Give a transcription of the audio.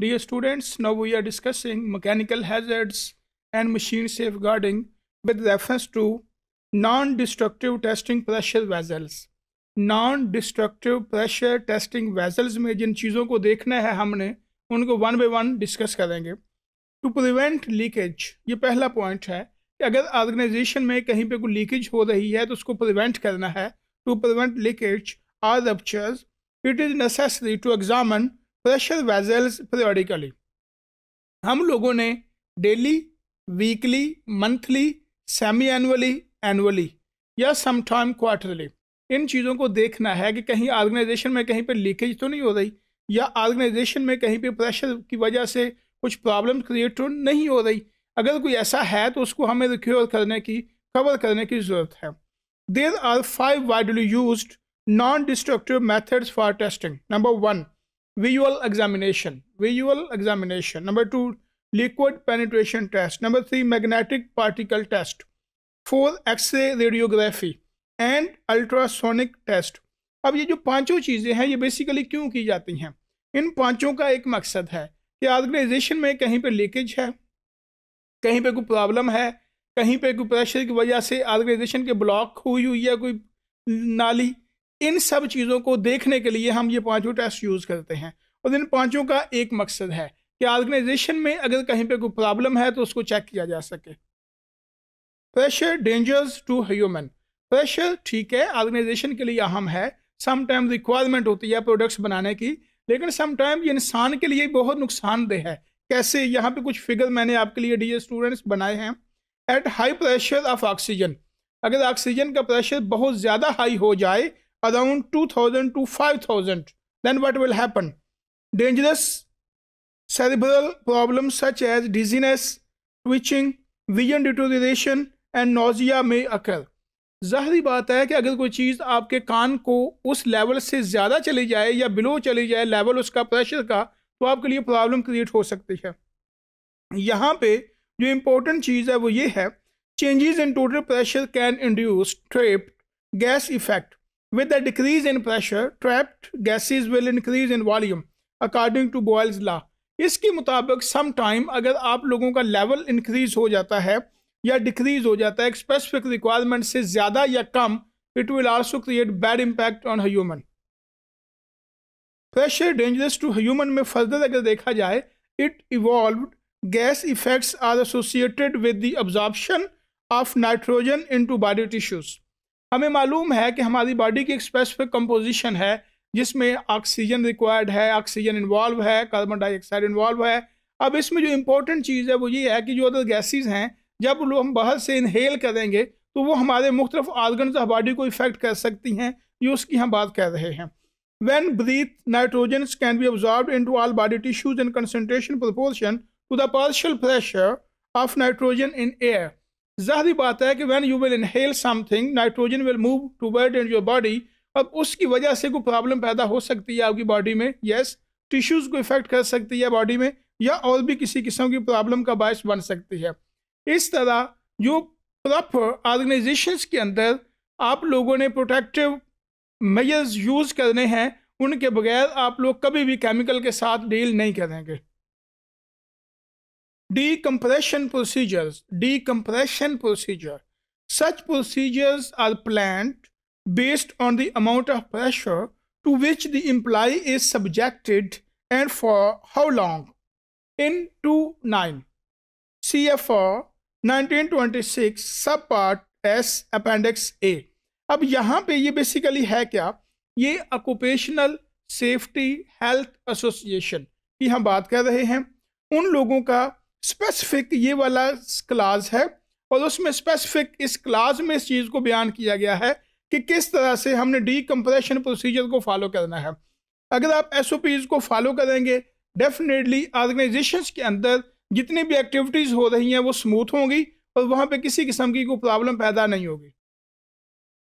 Dear students, now we are discussing mechanical hazards and machine safeguarding with reference to non-destructive testing pressure vessels. Non destructive pressure testing vessels में जिन चीज़ों को देखना है हमने उनको वन बाई वन डिस्कस करेंगे टू प्रिवेंट लीकेज ये पहला पॉइंट है कि अगर ऑर्गेनाइजेशन में कहीं पर कोई लीकेज हो रही है तो उसको प्रिवेंट करना है to prevent leakage or ruptures it is necessary to examine pressure vessels periodically हम लोगों ने daily weekly monthly semi annually annually या समटाइम क्वार्टरली इन चीज़ों को देखना है कि कहीं ऑर्गेनाइजेशन में कहीं पर लीकेज तो नहीं हो रही या ऑर्गेनाइजेशन में कहीं पर प्रेशर की वजह से कुछ प्रॉब्लम क्रिएट तो नहीं हो रही अगर कोई ऐसा है तो उसको हमें रिक्योर करने की कवर करने की ज़रूरत है there are five widely used non destructive methods for testing number one visual examination visual examination number 2 liquid penetration test number 3 magnetic particle test 4 x-ray radiography and ultrasonic test अब ये जो पांचों चीज़ें हैं ये बेसिकली क्यों की जाती हैं इन पांचों का एक मकसद है कि ऑर्गेनाइजेशन में कहीं पे लीकेज है कहीं पे कोई प्रॉब्लम है कहीं पे कोई प्रेशर की वजह से ऑर्गेनाइजेशन के ब्लॉक हुई हुई है कोई नाली इन सब चीज़ों को देखने के लिए हम ये पाँचों टेस्ट यूज़ करते हैं और इन पाँचों का एक मकसद है कि ऑर्गेनाइजेशन में अगर कहीं पे कोई प्रॉब्लम है तो उसको चेक किया जा सके pressure dangers to human pressure ठीक है ऑर्गेनाइजेशन के लिए अहम है समटाइम रिक्वायरमेंट होती है प्रोडक्ट्स बनाने की लेकिन समटाइम ये इंसान के लिए बहुत नुकसानदेह है कैसे यहाँ पे कुछ फिगर मैंने आपके लिए डी स्टूडेंट्स बनाए हैं at high pressure of oxygen अगर ऑक्सीजन का प्रेशर बहुत ज़्यादा हाई हो जाए around 2000 to 5000 then what will happen dangerous cerebral problems such as dizziness twitching vision deterioration and nausea में अकर ज़ाहरी बात है कि अगर कोई चीज़ आपके कान को उस लेवल से ज़्यादा चली जाए या बिलो चली जाए लेवल उसका प्रेशर का तो आपके लिए प्रॉब्लम क्रिएट हो सकती है यहाँ पे जो इम्पोर्टेंट चीज़ है वो ये है changes in total pressure can induce trip gas effect With the decrease in pressure, trapped gases will increase in volume according to Boyle's law. इसके मुताबिक सम टाइम अगर आप लोगों का लेवल इंक्रीज हो जाता है या डिक्रीज हो जाता है स्पेसिफिक रिक्वायरमेंट से ज़्यादा या कम it will also create bad impact on human pressure dangerous to human में फर्दर अगर देखा जाए it evolve gas effects are associated with the absorption of nitrogen into body tissues हमें मालूम है कि हमारी बॉडी की एक स्पेसिफिक कंपोजिशन है जिसमें ऑक्सीजन रिक्वायर्ड है ऑक्सीजन इन्वॉल्व है कार्बन डाइऑक्साइड इन्वॉल्व है अब इसमें जो इम्पोर्टेंट चीज़ है वो ये है कि जो अदर गैसेज हैं जब लोग हम बाहर से इनहेल करेंगे तो वो हमारे मुख्तफ आर्गन बॉडी को इफ़ेक्ट कर सकती हैं ये उसकी हम बात कर रहे हैं breathe nitrogen can be absorb into all body tissues and concentration proportion to the partial pressure of nitrogen in air ज़ाहरी बात है कि when you will inhale something nitrogen will move toward in your body अब उसकी वजह से कोई problem पैदा हो सकती है आपकी बॉडी में यस टिश्यूज़ को इफ़ेक्ट कर सकती है बॉडी में या और भी किसी किस्म की प्रॉब्लम का बायस बन सकती है इस तरह जो प्रॉपर ऑर्गेनाइजेशन के अंदर आप लोगों ने प्रोटेक्टिव मेजर्स यूज़ करने हैं उनके बगैर आप लोग कभी भी केमिकल के साथ डील नहीं करेंगे decompression procedures decompression procedure such procedures are planned based on the amount of pressure to which the employee is subjected and for how long in 29 cfr 1926 subpart S appendix A अब यहाँ पे ये basically है क्या ये occupational safety health association की हम बात कर रहे हैं उन लोगों का स्पेसिफिक ये वाला क्लाज है और उसमें स्पेसिफिक इस क्लाज में इस चीज़ को बयान किया गया है कि किस तरह से हमने डी कम्प्रेशन प्रोसीजर को फॉलो करना है अगर आप एस को फॉलो करेंगे डेफिनेटली ऑर्गेनाइजेशन के अंदर जितनी भी एक्टिविटीज़ हो रही हैं वो स्मूथ होंगी और वहाँ पे किसी किस्म की कोई प्रॉब्लम पैदा नहीं होगी